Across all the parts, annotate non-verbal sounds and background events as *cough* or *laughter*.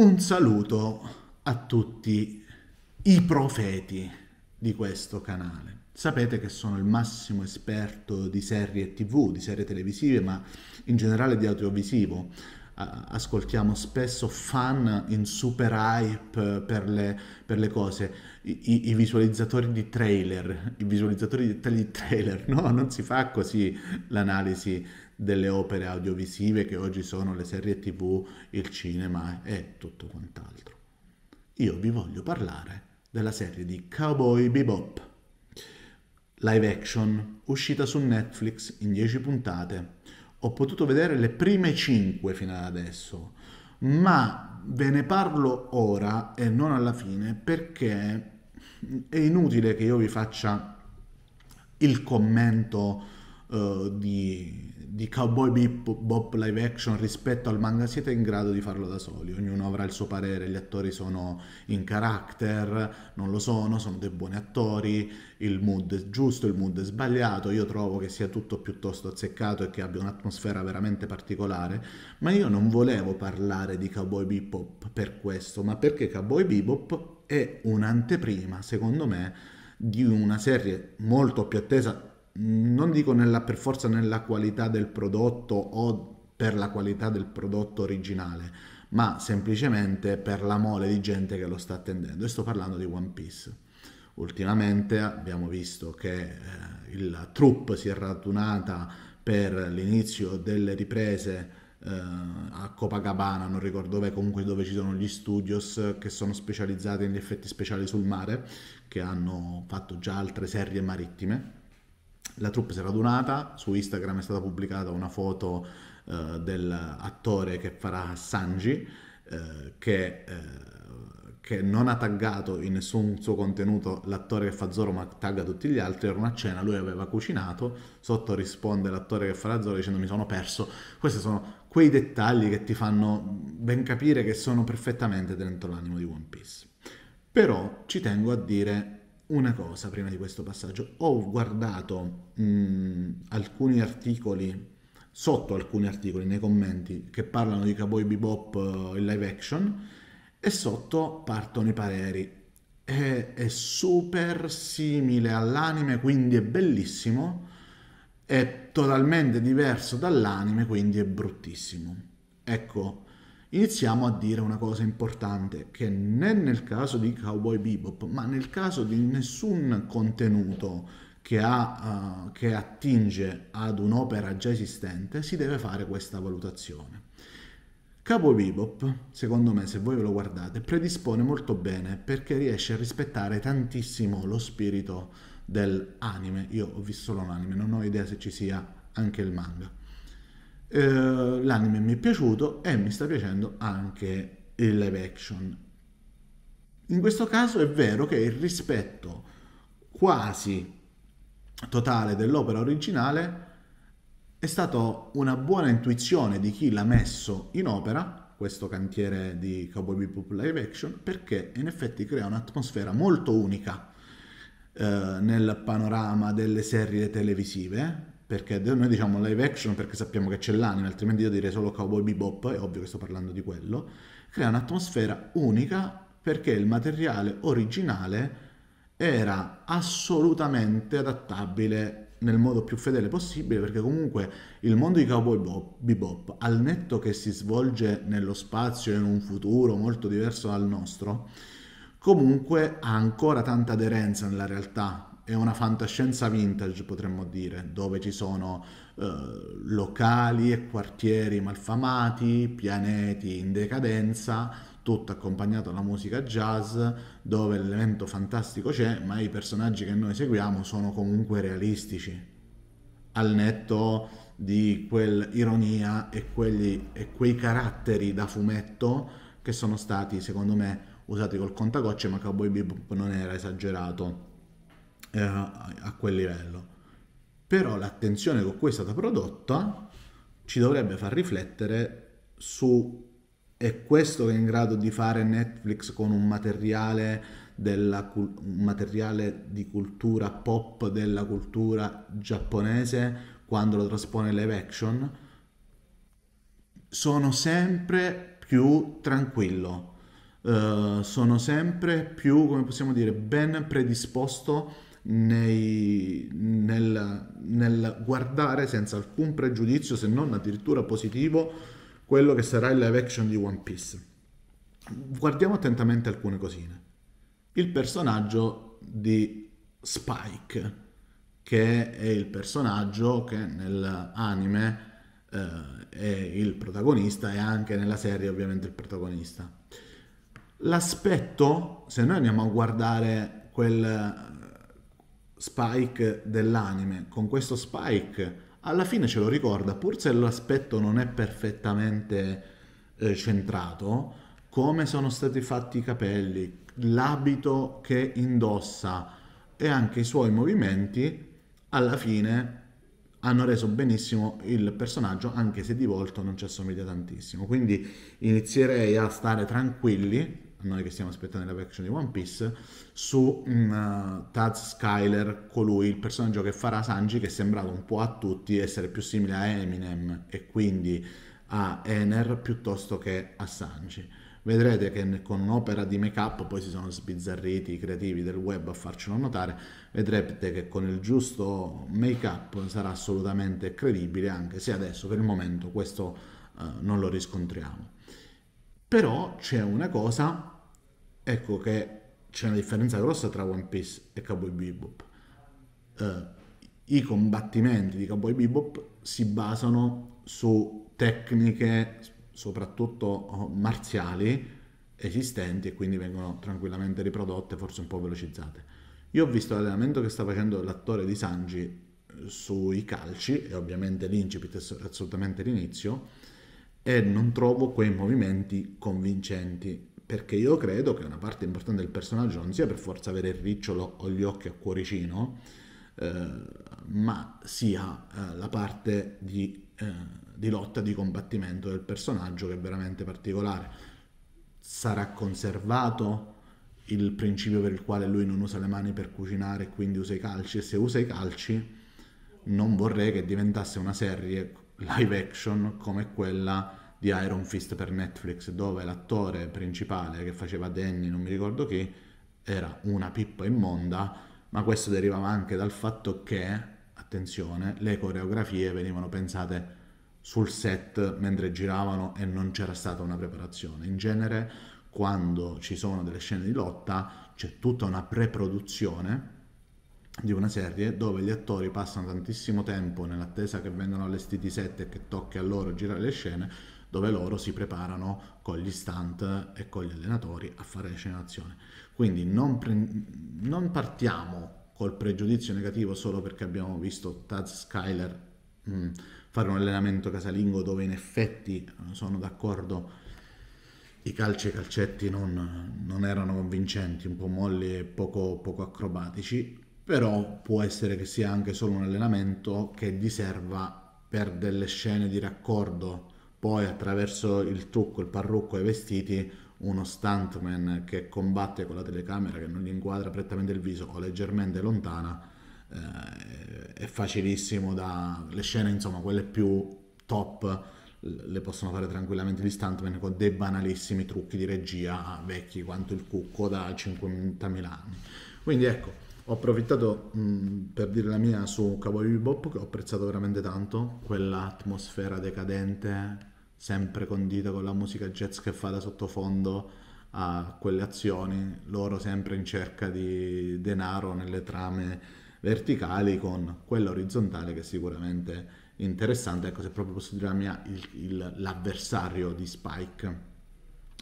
Un saluto a tutti i profeti di questo canale. Sapete che sono il massimo esperto di serie tv, di serie televisive, ma in generale di audiovisivo. Ascoltiamo spesso fan in super hype per le, per le cose, I, I, visualizzatori di trailer, i visualizzatori di, di trailer, *laughs* no, non si fa così l'analisi delle opere audiovisive che oggi sono le serie tv, il cinema e tutto quant'altro. Io vi voglio parlare della serie di Cowboy Bebop, live action, uscita su Netflix in 10 puntate. Ho potuto vedere le prime 5 fino ad adesso, ma ve ne parlo ora e non alla fine perché è inutile che io vi faccia il commento uh, di di Cowboy Bebop live action rispetto al manga siete in grado di farlo da soli, ognuno avrà il suo parere, gli attori sono in character, non lo sono, sono dei buoni attori, il mood è giusto, il mood è sbagliato, io trovo che sia tutto piuttosto azzeccato e che abbia un'atmosfera veramente particolare, ma io non volevo parlare di Cowboy Bebop per questo, ma perché Cowboy Bebop è un'anteprima, secondo me, di una serie molto più attesa non dico nella, per forza nella qualità del prodotto o per la qualità del prodotto originale, ma semplicemente per la mole di gente che lo sta attendendo. E sto parlando di One Piece. Ultimamente abbiamo visto che eh, la troupe si è radunata per l'inizio delle riprese eh, a Copacabana, non ricordo dove, comunque dove ci sono gli studios che sono specializzati negli effetti speciali sul mare, che hanno fatto già altre serie marittime la troupe si è radunata, su Instagram è stata pubblicata una foto eh, dell'attore che farà Sanji, eh, che, eh, che, non ha taggato in nessun suo contenuto l'attore che fa Zoro ma tagga tutti gli altri, era una cena, lui aveva cucinato, sotto risponde l'attore che farà Zoro dicendo mi sono perso. Questi sono quei dettagli che ti fanno ben capire che sono perfettamente dentro l'animo di One Piece. Però ci tengo a dire una cosa prima di questo passaggio. Ho guardato mh, mm, alcuni articoli, sotto alcuni articoli nei commenti, che parlano di Cowboy Bebop eh, in live action e sotto partono i pareri. È, è super simile all'anime, quindi è bellissimo. È totalmente diverso dall'anime, quindi è bruttissimo. Ecco, iniziamo a dire una cosa importante, che né nel caso di Cowboy Bebop, ma nel caso di nessun contenuto che, ha, uh, che attinge ad un'opera già esistente, si deve fare questa valutazione. Capo Bebop, secondo me, se voi ve lo guardate, predispone molto bene perché riesce a rispettare tantissimo lo spirito dell'anime. Io ho visto solo l'anime, non ho idea se ci sia anche il manga. Eh, l'anime mi è piaciuto e mi sta piacendo anche il live action. In questo caso è vero che il rispetto quasi totale dell'opera originale è stata una buona intuizione di chi l'ha messo in opera, questo cantiere di Cowboy Bebop Live Action, perché in effetti crea un'atmosfera molto unica eh, nel panorama delle serie televisive, perché noi diciamo live action perché sappiamo che c'è l'anime, altrimenti io direi solo Cowboy Bebop, è ovvio che sto parlando di quello, crea un'atmosfera unica perché il materiale originale era assolutamente adattabile nel modo più fedele possibile perché comunque il mondo di Cowboy Bob, Bebop al netto che si svolge nello spazio in un futuro molto diverso dal nostro Comunque ha ancora tanta aderenza nella realtà, è una fantascienza vintage potremmo dire, dove ci sono eh, locali e quartieri malfamati, pianeti in decadenza, tutto accompagnato alla musica jazz, dove l'elemento fantastico c'è, ma i personaggi che noi seguiamo sono comunque realistici, al netto di quell'ironia e, quegli, e quei caratteri da fumetto che sono stati, secondo me, usati col contagocce, ma Cowboy Bebop non era esagerato eh, a quel livello. Però l'attenzione con cui è stata prodotta ci dovrebbe far riflettere su è questo che è in grado di fare Netflix con un materiale, della, un materiale di cultura pop della cultura giapponese quando lo traspone live action sono sempre più tranquillo eh, sono sempre più, come possiamo dire, ben predisposto nei, nel, nel guardare senza alcun pregiudizio, se non addirittura positivo, quello che sarà il live action di One Piece. Guardiamo attentamente alcune cosine. Il personaggio di Spike, che è il personaggio che nell'anime eh, è il protagonista e anche nella serie ovviamente il protagonista. L'aspetto, se noi andiamo a guardare quel eh, spike dell'anime con questo spike, alla fine ce lo ricorda, pur se l'aspetto non è perfettamente eh, centrato, come sono stati fatti i capelli, l'abito che indossa e anche i suoi movimenti, alla fine hanno reso benissimo il personaggio, anche se di volto non ci assomiglia tantissimo. Quindi inizierei a stare tranquilli noi che stiamo aspettando la version di One Piece, su um, Taz Skyler, colui, il personaggio che farà Sanji, che è sembrato un po' a tutti essere più simile a Eminem e quindi a Ener piuttosto che a Sanji. Vedrete che con un'opera di make-up, poi si sono sbizzarriti i creativi del web a farcelo notare, vedrete che con il giusto make-up sarà assolutamente credibile, anche se adesso per il momento questo uh, non lo riscontriamo. Però c'è una cosa, ecco che c'è una differenza grossa tra One Piece e Cowboy Bebop. Uh, I combattimenti di Cowboy Bebop si basano su tecniche, soprattutto oh, marziali, esistenti e quindi vengono tranquillamente riprodotte, forse un po' velocizzate. Io ho visto l'allenamento che sta facendo l'attore di Sanji eh, sui calci, e ovviamente l'incipit è assolutamente l'inizio, e non trovo quei movimenti convincenti perché io credo che una parte importante del personaggio non sia per forza avere il ricciolo o gli occhi a cuoricino, eh, ma sia eh, la parte di, eh, di, lotta, di combattimento del personaggio che è veramente particolare. Sarà conservato il principio per il quale lui non usa le mani per cucinare e quindi usa i calci e se usa i calci non vorrei che diventasse una serie live action come quella di Iron Fist per Netflix, dove l'attore principale che faceva Danny, non mi ricordo chi, era una pippa immonda, ma questo derivava anche dal fatto che, attenzione, le coreografie venivano pensate sul set mentre giravano e non c'era stata una preparazione. In genere, quando ci sono delle scene di lotta, c'è tutta una preproduzione di una serie dove gli attori passano tantissimo tempo nell'attesa che vengano allestiti i set e che tocchi a loro girare le scene, dove loro si preparano con gli stunt e con gli allenatori a fare scene d'azione. Quindi non, pre- non partiamo col pregiudizio negativo solo perché abbiamo visto Taz Skyler mh, mm, fare un allenamento casalingo dove in effetti eh, sono d'accordo i calci e i calcetti non, non, erano convincenti, un po' molli e poco, poco acrobatici, però può essere che sia anche solo un allenamento che gli serva per delle scene di raccordo. Poi attraverso il trucco, il parrucco e i vestiti, uno stuntman che combatte con la telecamera che non gli inquadra prettamente il viso o leggermente lontana, eh, è facilissimo da... Le scene, insomma, quelle più top, le possono fare tranquillamente gli stuntman con dei banalissimi trucchi di regia vecchi quanto il cucco da 50.000 anni. Quindi ecco, ho approfittato mh, mm, per dire la mia su Cowboy Bebop che ho apprezzato veramente tanto, quell'atmosfera decadente, sempre condita con la musica jazz che fa da sottofondo a quelle azioni, loro sempre in cerca di denaro nelle trame verticali con quella orizzontale che è sicuramente interessante, ecco se proprio posso dire la mia, il, il, l'avversario di Spike,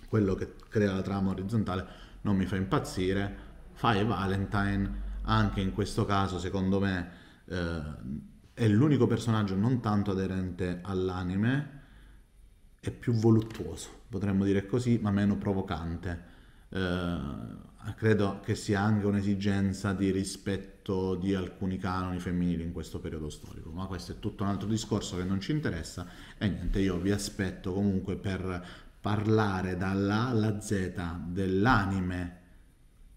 quello che crea la trama orizzontale non mi fa impazzire, Fai Valentine anche in questo caso secondo me eh, è l'unico personaggio non tanto aderente all'anime, è più voluttuoso, potremmo dire così, ma meno provocante. Eh, credo che sia anche un'esigenza di rispetto di alcuni canoni femminili in questo periodo storico, ma questo è tutto un altro discorso che non ci interessa e niente, io vi aspetto comunque per parlare dalla A alla Z dell'anime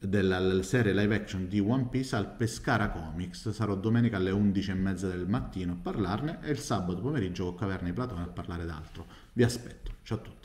della serie live action di One Piece al Pescara Comics. Sarò domenica alle 11.30 del mattino a parlarne e il sabato pomeriggio con Caverna di Platone a parlare d'altro. Vi aspetto, ciao a tutti.